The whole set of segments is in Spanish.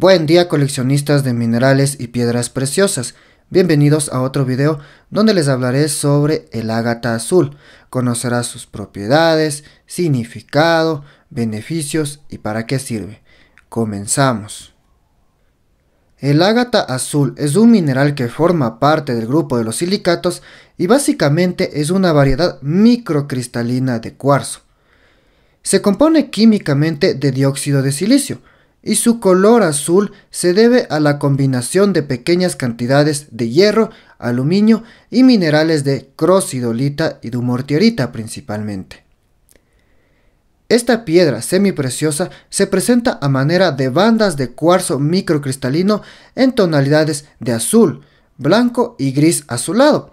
Buen día coleccionistas de minerales y piedras preciosas. Bienvenidos a otro video donde les hablaré sobre el ágata azul. Conocerá sus propiedades, significado, beneficios y para qué sirve. Comenzamos. El ágata azul es un mineral que forma parte del grupo de los silicatos y básicamente es una variedad microcristalina de cuarzo. Se compone químicamente de dióxido de silicio, y su color azul se debe a la combinación de pequeñas cantidades de hierro, aluminio y minerales de crocidolita y dumortierita principalmente. Esta piedra semipreciosa se presenta a manera de bandas de cuarzo microcristalino en tonalidades de azul, blanco y gris azulado.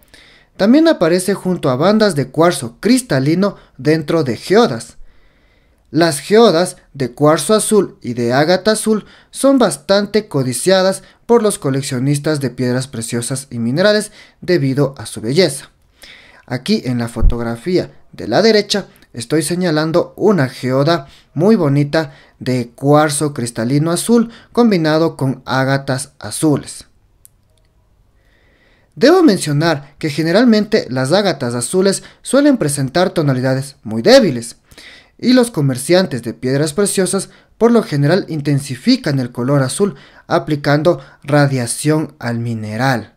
También aparece junto a bandas de cuarzo cristalino dentro de geodas. Las geodas de cuarzo azul y de ágata azul son bastante codiciadas por los coleccionistas de piedras preciosas y minerales debido a su belleza. Aquí en la fotografía de la derecha estoy señalando una geoda muy bonita de cuarzo cristalino azul combinado con ágatas azules. Debo mencionar que generalmente las ágatas azules suelen presentar tonalidades muy débiles y los comerciantes de piedras preciosas por lo general intensifican el color azul aplicando radiación al mineral.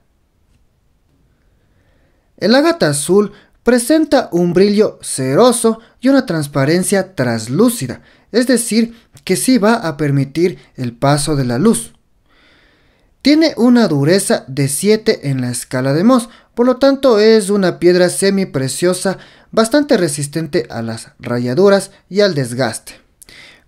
El ágata azul presenta un brillo ceroso y una transparencia traslúcida, es decir, que sí va a permitir el paso de la luz. Tiene una dureza de 7 en la escala de Mohs, por lo tanto es una piedra semipreciosa bastante resistente a las rayaduras y al desgaste.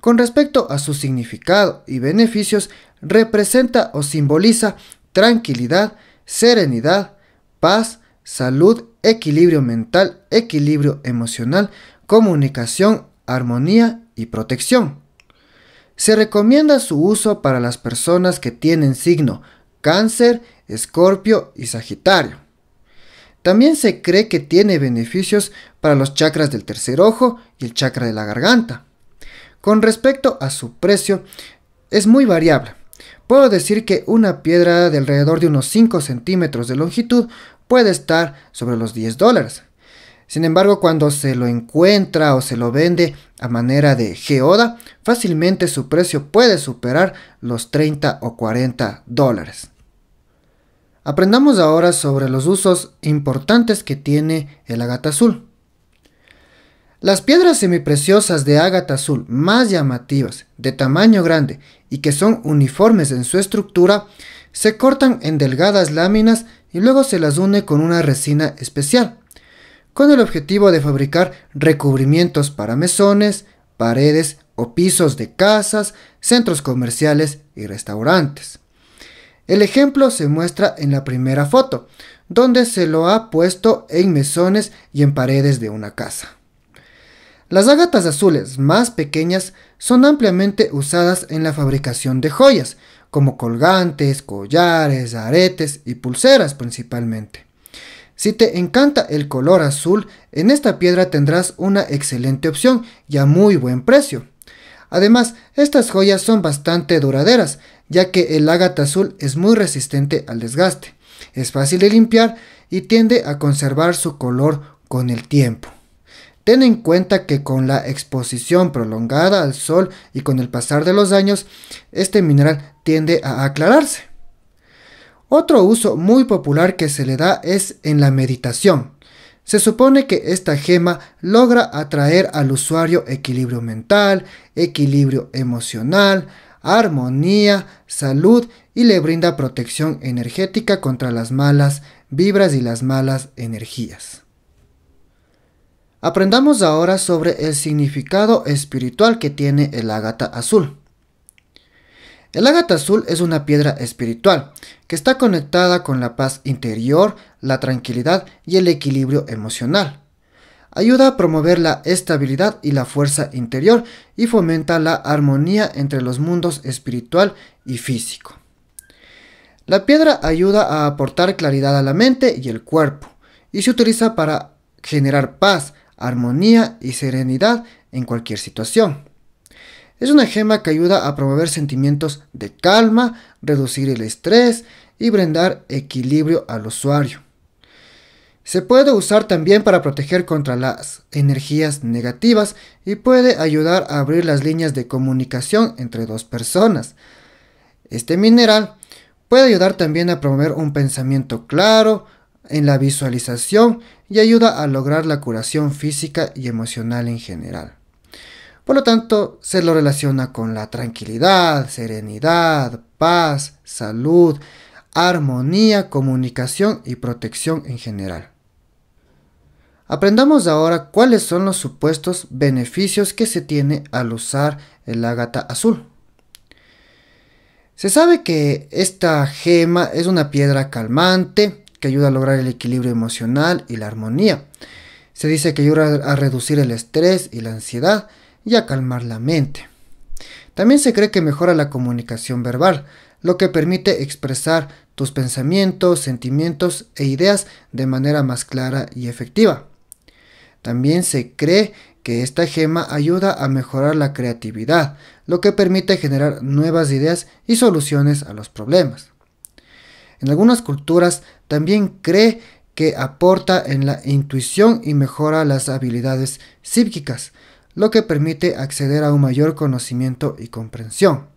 Con respecto a su significado y beneficios, representa o simboliza tranquilidad, serenidad, paz, salud, equilibrio mental, equilibrio emocional, comunicación, armonía y protección. Se recomienda su uso para las personas que tienen signo cáncer, escorpio y sagitario. También se cree que tiene beneficios para los chakras del tercer ojo y el chakra de la garganta. Con respecto a su precio, es muy variable. Puedo decir que una piedra de alrededor de unos 5 centímetros de longitud puede estar sobre los 10 dólares. Sin embargo, cuando se lo encuentra o se lo vende a manera de geoda, fácilmente su precio puede superar los 30 o 40 dólares. Aprendamos ahora sobre los usos importantes que tiene el ágata azul. Las piedras semipreciosas de ágata azul más llamativas, de tamaño grande y que son uniformes en su estructura, se cortan en delgadas láminas y luego se las une con una resina especial con el objetivo de fabricar recubrimientos para mesones, paredes o pisos de casas, centros comerciales y restaurantes. El ejemplo se muestra en la primera foto, donde se lo ha puesto en mesones y en paredes de una casa. Las ágatas azules más pequeñas son ampliamente usadas en la fabricación de joyas, como colgantes, collares, aretes y pulseras principalmente. Si te encanta el color azul, en esta piedra tendrás una excelente opción y a muy buen precio. Además, estas joyas son bastante duraderas, ya que el ágata azul es muy resistente al desgaste, es fácil de limpiar y tiende a conservar su color con el tiempo. Ten en cuenta que con la exposición prolongada al sol y con el pasar de los años, este mineral tiende a aclararse. Otro uso muy popular que se le da es en la meditación. Se supone que esta gema logra atraer al usuario equilibrio mental, equilibrio emocional, armonía, salud y le brinda protección energética contra las malas vibras y las malas energías. Aprendamos ahora sobre el significado espiritual que tiene el ágata azul. El ágata azul es una piedra espiritual que está conectada con la paz interior, la tranquilidad y el equilibrio emocional. Ayuda a promover la estabilidad y la fuerza interior y fomenta la armonía entre los mundos espiritual y físico. La piedra ayuda a aportar claridad a la mente y el cuerpo y se utiliza para generar paz, armonía y serenidad en cualquier situación. Es una gema que ayuda a promover sentimientos de calma, reducir el estrés y brindar equilibrio al usuario. Se puede usar también para proteger contra las energías negativas y puede ayudar a abrir las líneas de comunicación entre dos personas. Este mineral puede ayudar también a promover un pensamiento claro en la visualización y ayuda a lograr la curación física y emocional en general. Por lo tanto, se lo relaciona con la tranquilidad, serenidad, paz, salud, armonía, comunicación y protección en general. Aprendamos ahora cuáles son los supuestos beneficios que se tiene al usar el ágata azul. Se sabe que esta gema es una piedra calmante que ayuda a lograr el equilibrio emocional y la armonía. Se dice que ayuda a reducir el estrés y la ansiedad, y a calmar la mente. También se cree que mejora la comunicación verbal, lo que permite expresar tus pensamientos, sentimientos e ideas de manera más clara y efectiva. También se cree que esta gema ayuda a mejorar la creatividad, lo que permite generar nuevas ideas y soluciones a los problemas. En algunas culturas también cree que aporta en la intuición y mejora las habilidades psíquicas, lo que permite acceder a un mayor conocimiento y comprensión.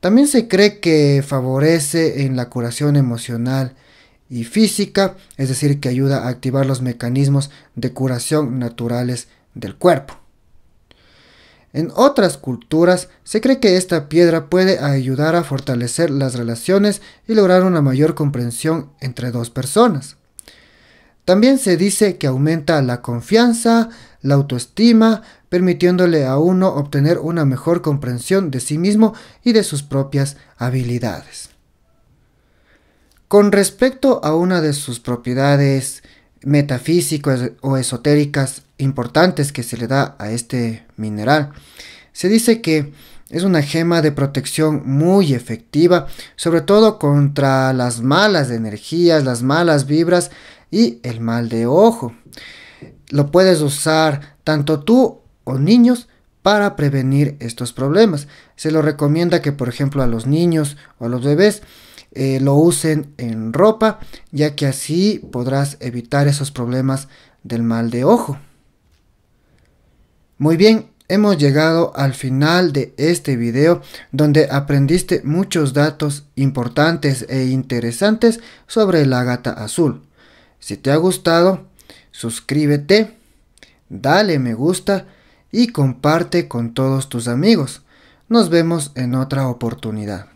También se cree que favorece en la curación emocional y física, es decir, que ayuda a activar los mecanismos de curación naturales del cuerpo. En otras culturas se cree que esta piedra puede ayudar a fortalecer las relaciones y lograr una mayor comprensión entre dos personas. También se dice que aumenta la confianza, la autoestima, permitiéndole a uno obtener una mejor comprensión de sí mismo y de sus propias habilidades. Con respecto a una de sus propiedades metafísicas o esotéricas importantes que se le da a este mineral, se dice que es una gema de protección muy efectiva, sobre todo contra las malas energías, las malas vibras y el mal de ojo. Lo puedes usar tanto tú o niños para prevenir estos problemas. Se lo recomienda que por ejemplo a los niños o a los bebés eh, lo usen en ropa, ya que así podrás evitar esos problemas del mal de ojo. Muy bien, hemos llegado al final de este video donde aprendiste muchos datos importantes e interesantes sobre la gata azul. Si te ha gustado, suscríbete, dale me gusta y comparte con todos tus amigos. Nos vemos en otra oportunidad.